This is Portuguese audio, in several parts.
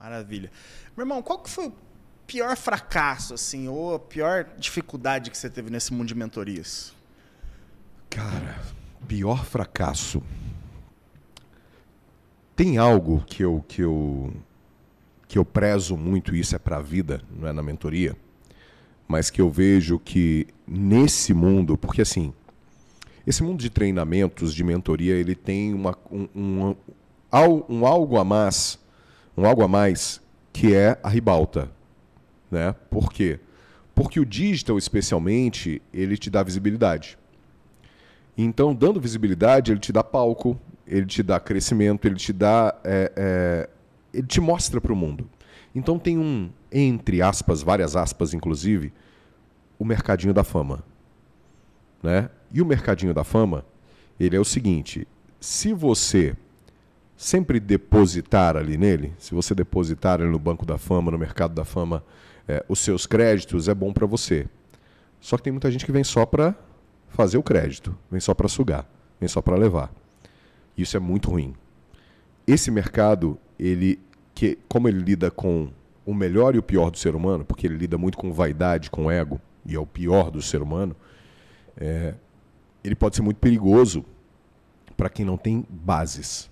Maravilha. Meu irmão, qual que foi o pior fracasso, assim, ou a pior dificuldade que você teve nesse mundo de mentorias? Cara, pior fracasso. Tem algo que eu que eu que eu prezo muito, isso é para a vida, não é na mentoria, mas que eu vejo que nesse mundo, porque assim, esse mundo de treinamentos, de mentoria, ele tem uma, um, um, um algo a mais um algo a mais, que é a ribalta. Né? Por quê? Porque o digital, especialmente, ele te dá visibilidade. Então, dando visibilidade, ele te dá palco, ele te dá crescimento, ele te dá. É, é, ele te mostra para o mundo. Então, tem um, entre aspas, várias aspas, inclusive, o mercadinho da fama. Né? E o mercadinho da fama, ele é o seguinte: se você sempre depositar ali nele, se você depositar ali no Banco da Fama, no Mercado da Fama, é, os seus créditos, é bom para você. Só que tem muita gente que vem só para fazer o crédito, vem só para sugar, vem só para levar. Isso é muito ruim. Esse mercado, ele que como ele lida com o melhor e o pior do ser humano, porque ele lida muito com vaidade, com ego, e é o pior do ser humano, é, ele pode ser muito perigoso para quem não tem bases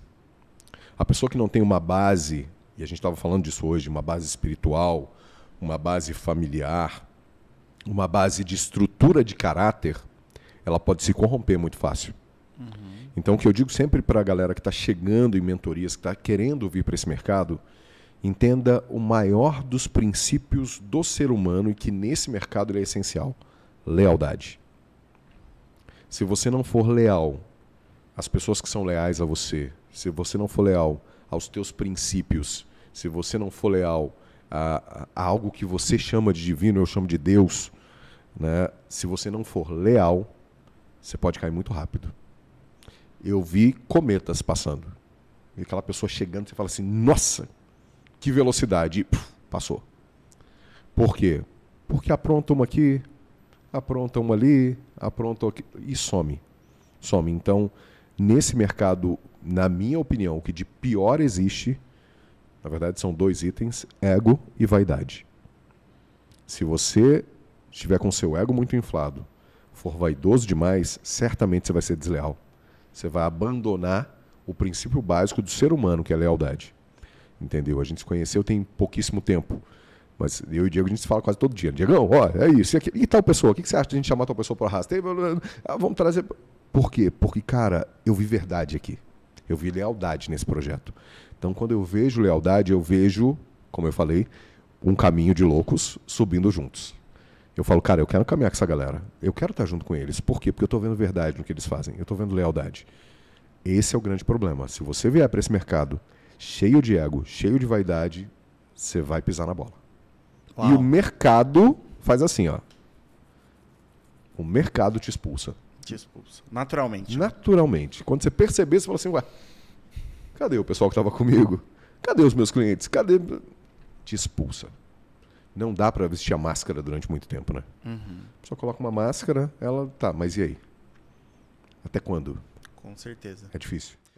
a pessoa que não tem uma base, e a gente estava falando disso hoje, uma base espiritual, uma base familiar, uma base de estrutura de caráter, ela pode se corromper muito fácil. Uhum. Então, o que eu digo sempre para a galera que está chegando em mentorias, que está querendo vir para esse mercado, entenda o maior dos princípios do ser humano e que nesse mercado ele é essencial: lealdade. Se você não for leal, as pessoas que são leais a você, se você não for leal aos teus princípios, se você não for leal a, a algo que você chama de divino, eu chamo de Deus, né? se você não for leal, você pode cair muito rápido. Eu vi cometas passando. E aquela pessoa chegando, você fala assim: nossa, que velocidade! E, puf, passou. Por quê? Porque apronta uma aqui, apronta uma ali, apronta aqui, e some. Some. Então, nesse mercado na minha opinião, o que de pior existe, na verdade são dois itens, ego e vaidade. Se você estiver com seu ego muito inflado, for vaidoso demais, certamente você vai ser desleal. Você vai abandonar o princípio básico do ser humano, que é a lealdade. Entendeu? A gente se conheceu tem pouquíssimo tempo. Mas eu e o Diego, a gente se fala quase todo dia. Diegão, ó, é isso. E, aqui, e tal pessoa? O que você acha de a gente chamar tal pessoa para o arrasto? vamos trazer. Por quê? Porque, cara, eu vi verdade aqui. Eu vi lealdade nesse projeto. Então, quando eu vejo lealdade, eu vejo, como eu falei, um caminho de loucos subindo juntos. Eu falo, cara, eu quero caminhar com essa galera. Eu quero estar junto com eles. Por quê? Porque eu estou vendo verdade no que eles fazem. Eu estou vendo lealdade. Esse é o grande problema. Se você vier para esse mercado cheio de ego, cheio de vaidade, você vai pisar na bola. Uau. E o mercado faz assim, ó. O mercado te expulsa te expulsa. Naturalmente. Naturalmente. Quando você perceber, você fala assim, ué, cadê o pessoal que estava comigo? Cadê os meus clientes? Cadê? Te expulsa. Não dá para vestir a máscara durante muito tempo, né? Uhum. Só coloca uma máscara, ela tá, mas e aí? Até quando? Com certeza. É difícil.